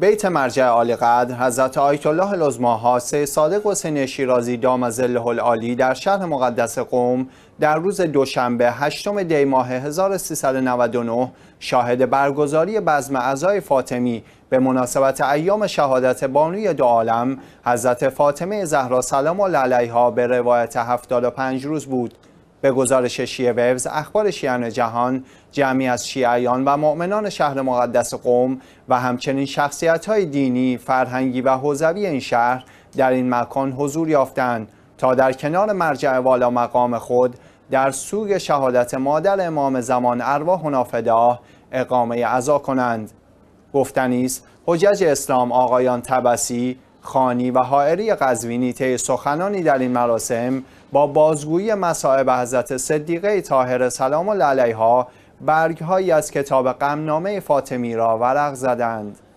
بیت مرجع عالی قدر حضرت آیت الله العظما صادق حسین شیرازی دام ظله العالی در شهر مقدس قوم در روز دوشنبه هشتم دی ماه 1399 شاهد برگزاری بزم اعضای فاطمی به مناسبت ایام شهادت بانوی دو عالم حضرت فاطمه زهرا سلام الله علیها به روایت 75 روز بود به گزارش شیعه ویوز اخبار شیعان جهان جمعی از شیعیان و مؤمنان شهر مقدس قوم و همچنین شخصیت های دینی، فرهنگی و حوزوی این شهر در این مکان حضور یافتند تا در کنار مرجع والا مقام خود در سوگ شهادت مادر امام زمان ارواح و اقامه عزا کنند گفتنیست، حجج اسلام آقایان تبسی خانی و حائری قزوینی طی سخنانی در این مراسم با بازگویی مصائب حضرت صدیقه طاهره سلام الله علیها برگهایی از کتاب غمنامه فاطمی را ورق زدند